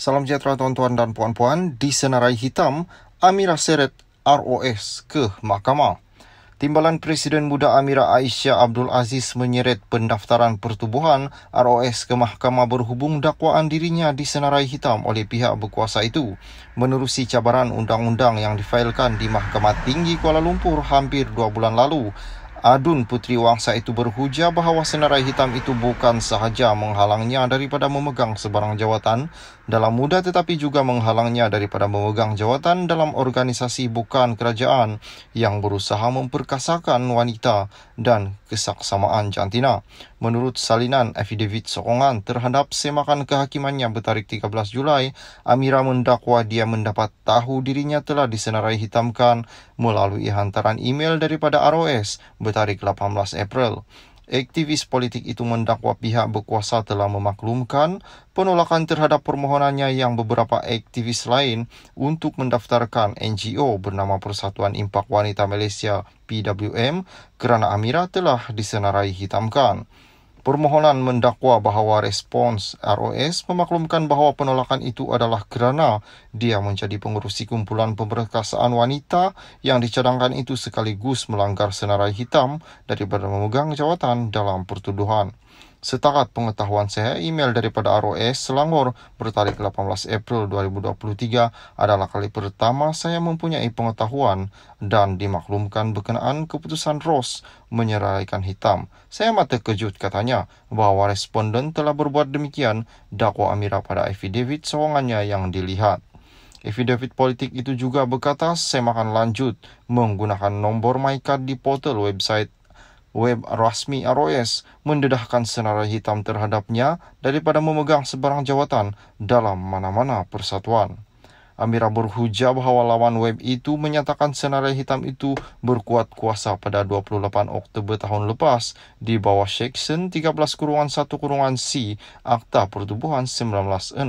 Salam sejahtera tuan-tuan dan puan-puan. Di senarai hitam, Amira seret ROS ke mahkamah. Timbalan Presiden Muda Amira Aisyah Abdul Aziz menyeret pendaftaran pertubuhan ROS ke mahkamah berhubung dakwaan dirinya di senarai hitam oleh pihak berkuasa itu menerusi cabaran undang-undang yang difailkan di Mahkamah Tinggi Kuala Lumpur hampir dua bulan lalu. Adun Puteri Wangsa itu berhujah bahawa senarai hitam itu bukan sahaja menghalangnya daripada memegang sebarang jawatan dalam muda tetapi juga menghalangnya daripada memegang jawatan dalam organisasi bukan kerajaan yang berusaha memperkasakan wanita dan kesaksamaan jantina. Menurut salinan affidavit sokongan terhadap semakan kehakimannya bertarik 13 Julai, Amira mendakwa dia mendapat tahu dirinya telah disenarai hitamkan melalui hantaran email daripada ROS bertarikh 18 April. Aktivis politik itu mendakwa pihak berkuasa telah memaklumkan penolakan terhadap permohonannya yang beberapa aktivis lain untuk mendaftarkan NGO bernama Persatuan Impak Wanita Malaysia PWM kerana Amira telah disenarai hitamkan. Permohonan mendakwa bahawa respons ROS memaklumkan bahawa penolakan itu adalah kerana dia menjadi pengurusi kumpulan pemberkasaan wanita yang dicadangkan itu sekaligus melanggar senarai hitam daripada memegang jawatan dalam pertuduhan. Setakat pengetahuan saya, email daripada ROS e Selangor bertarik 18 April 2023 adalah kali pertama saya mempunyai pengetahuan dan dimaklumkan berkenaan keputusan ROS menyerahkan hitam. Saya amat terkejut katanya bahawa responden telah berbuat demikian dakwa Amira pada Evi David sewangannya yang dilihat. Evi David politik itu juga berkata saya makan lanjut menggunakan nombor MyCard di portal website web rasmi ROS mendedahkan senarai hitam terhadapnya daripada memegang sebarang jawatan dalam mana-mana persatuan. Amira berhujah bahawa lawan web itu menyatakan senarai hitam itu berkuat kuasa pada 28 Oktober tahun lepas di bawah Seksyen 13-1-C Akta Pertubuhan 1966.